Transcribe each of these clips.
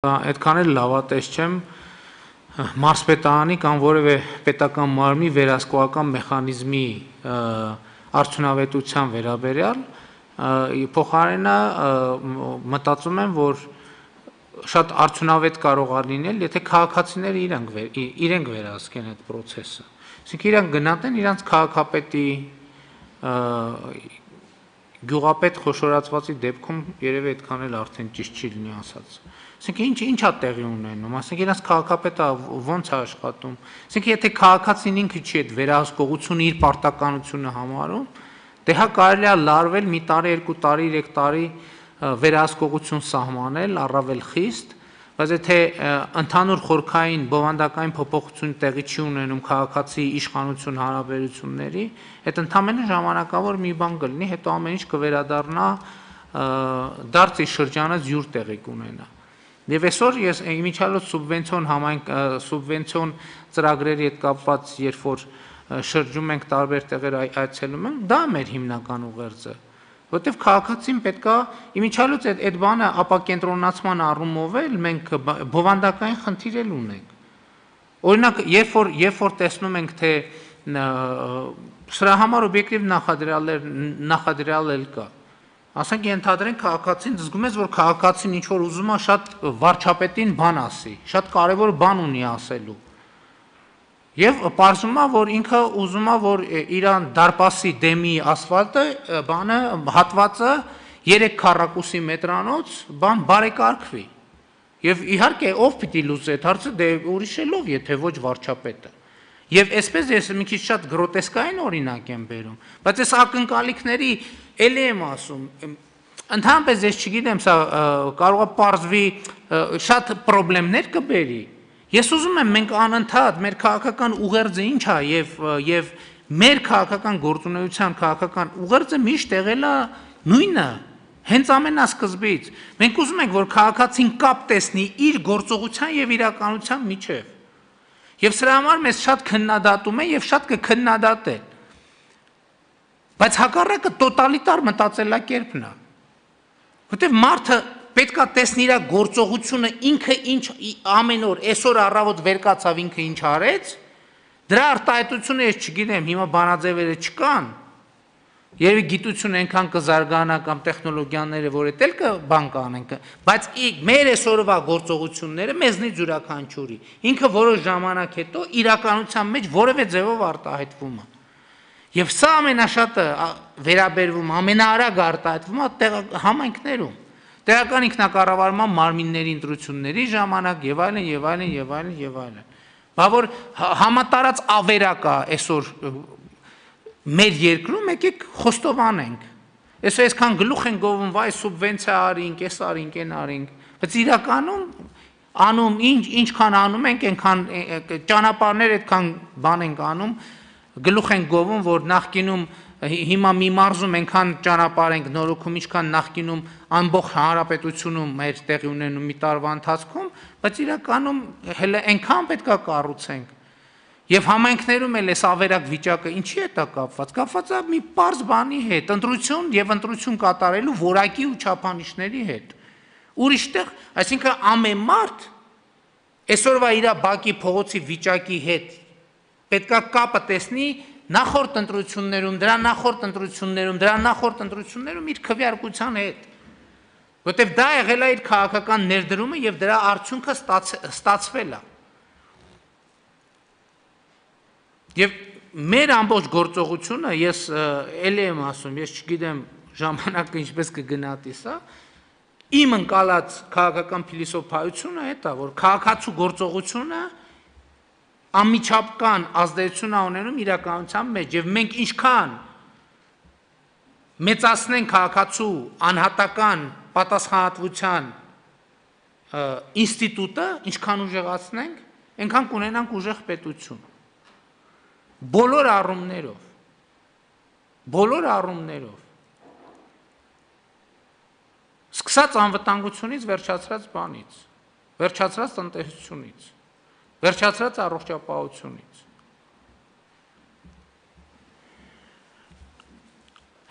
Այդքան էլ լավատես չեմ մարսպետանի կամ որևէ պետական մարմնի վերահսկողական մեխանիզմի արդյունավետության վերաբերյալ փոխարենը մտածում եմ, որ շատ արդյունավետ կարողա լինել, եթե քաղաքացիները իրենք վեր, իրենք վերահսկեն այդ process-ը։ Իսկ իրենք գնահատեն իրանց քաղաքապետի գյուղապետ խոշորացվածի դեպքում երևի այդքան էլ արդեն ճիշտ չի լինի ասած։ Ասենք ինչ ինչ է տեղի ունենում, ասենք իրաց քաղաքապետը ո՞նց է աշխատում։ Ասենք եթե քաղաքացին ինքը չի այդ վերահսկողությունը իր պարտականությունը համարում, դե հա կարելի է լարվել մի տարի, երկու տարի, երեք տարի վերահսկողություն սահմանել, առավել խիստ, բայց եթե ընդհանուր խորքային բովանդակային փոփոխություն տեղի չի ունենում քաղաքացի իշխանություն հարաբերությունների, այդ ընդամենը ժամանակավոր մի բան կլինի, հետո ամեն ինչ կվերադառնա դարձի շրջանը յուր տեղի կունենա։ Եվ այսօր ես միջալոց սուբվենցիոն համայն սուբվենցիոն ծրագրերի հետ կապված երբ որ շրջում ենք տարբեր տեղեր այցելում ենք, դա մեր հիմնական ուղերձը է որտեվ քաղաքացին պետքա իմիջալուց այդ այդ բանը ապակենտրոնացման առումով էլ մենք բովանդակային խնդիր էլ ունենք։ Օրինակ, երբ որ երբ որ տեսնում ենք թե սրա համար օբյեկտիվ նախադրյալներ նախադրյալ էլ կա։ Ասենք ենթադրենք քաղաքացին զգում ես որ քաղաքացին ինչ որ ուզում է շատ վարչապետին բան ասի, շատ կարևոր բան ունի ասելու Եվ պարզվում է, որ ինքը ուզում է, որ Իրան դարպասի դեմի ասֆալտը, բանը հատվածը 3 քառակուսի մետրանոց բան բարեկարգվի։ Եվ իհարկե ով պիտի լուծի այդ հարցը, դե ուրիշ էլով, եթե ոչ վարչապետը։ Եվ այսպես ես մի քիչ շատ գրոտեսկային օրինակ եմ բերում, բայց այս ակնկալիքների էլ եմ ասում, ընդհանրապես ես չգիտեմ, սա կարող է պարզվի շատ խնդիրներ կբերի, Ես ուզում եմ մենք անընդհատ մեր քաղաքական ուղերձը ի՞նչ է եւ եւ մեր քաղաքական գործունեության քաղաքական ուղերձը միշտ եղել է նույնը հենց ամենասկզբից։ Մենք ուզում ենք, որ քաղաքացին կապ տեսնի իր գործողության եւ իրականության միջեւ։ Եվ սրա համար մեզ շատ քննադատում են եւ շատ կքննադատեն։ Բայց հակառակը տոտալիտար մտածելակերպն է։ Որտեւ մարդը պետքա տեսնի իր գործողությունը ինքը ինչ ամեն օր, այսօր առավոտ վերկացավ ինքը ինչ արեց, դրա արտահայտությունը ես չգիտեմ, հիմա բանաձևերը չկան։ Երևի գիտությունը այնքան կզարգանա կամ տեխնոլոգիաները, որ էլ կբան կանենք, բայց մեր այսօրվա գործողությունները մեզնից յուրաքանչյուրի ինքը որոշ ժամանակ հետո իրականության մեջ որևէ ձևով արտահայտվում է։ Եվ սա ամենաշատը վերաբերվում, ամենաարագ արտահայտվում է համայնքներում տեղական ինքնակառավարման մարմինների ընտրությունների ժամանակ եւ այլն եւ այլն եւ այլն եւ այլն։ Բա որ համատարած ավերակա այսօր մեր երկրում եկեք խոստովանենք։ Այսօր այսքան գլուխ են գովում, վայ սուբվենցիա արինք, էս արինք, այն արինք, բայց իրականում անում ինչ ինչքան անում ենք, այնքան ճանապարհներ այդքան բան ենք անում, գլուխ են գովում, որ նախկինում հիմա մի մարզում ենքան ճանապարհ ենք նորոգում, ինչքան նախկինում ամբողջ հանրապետությունում մեր տեղի ունենում մի տարվա ընթացքում, բայց իրականում հələ այնքան պետքա կառուցենք։ Եվ համայնքներում էլ այս ավերակ վիճակը ինչի է դա կապված։ Կապված է մի པարզ բանի հետ, ընտրություն եւ ընտրություն կատարելու որակի ու չափանիշների հետ։ Ուրիշտեղ, այսինքն ամեն մարդ այսօրվա իր բակի փողոցի վիճակի հետ պետքա կապը տեսնի նախորդ ընտրություններում, դրա նախորդ ընտրություններում, դրա նախորդ ընտրություններում իր քվեարկության հետ։ Որտեվ դա եղել է իր քաղաքական ներդրումը եւ դրա արդյունքը ստացվել է։ Եվ մեր ամբողջ գործողությունը, ես էլի եմ ասում, ես չգիտեմ ժամանակը ինչպես կգնատի սա, իմ ընկալած քաղաքական փիլիսոփայությունը է դա, որ քաղաքացու գործողությունը անմիջապկան ազդեցություն ունենում իրականության մեջ եւ մենք ինչքան մեծացնեն քաղաքացու անհատական պատասխանատվության ինստիտուտը, ինչքան ուժեղացնենք, այնքան կունենանք ուժեղ պետություն։ Բոլոր առումներով։ Բոլոր առումներով։ Սկսած անվտանգությունից, վերջացրած բանից, վերջացրած տնտեսությունից վերջացրած առողջապահությունից։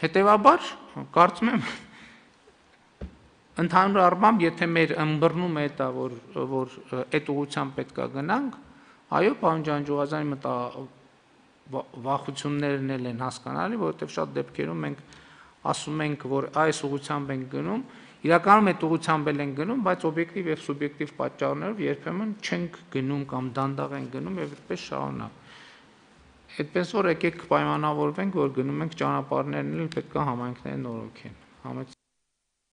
Հետևաբար, կարծում եմ, ընդհանուր առմամբ, եթե մեր ըմբռնումը է դա, որ որ այդ ուղղությամբ պետքա գնանք, այո, պարոն Ջանջուազյանի մտա վախություններն էլ են հասկանալի, որովհետև շատ դեպքերում մենք ասում ենք, որ այս ուղությամբ ենք գնում, Իրականում այդ ուղությամբ են գնում, բայց օբյեկտիվ եւ սուբյեկտիվ պատճառներով երբեմն չենք գնում կամ դանդաղ են գնում եւ այդպես շարունակ։ Այդպես որ եկեք պայմանավորվենք, որ գնում ենք ճանապարհներն էլ պետքա համայնքները նորոգեն։ Համաց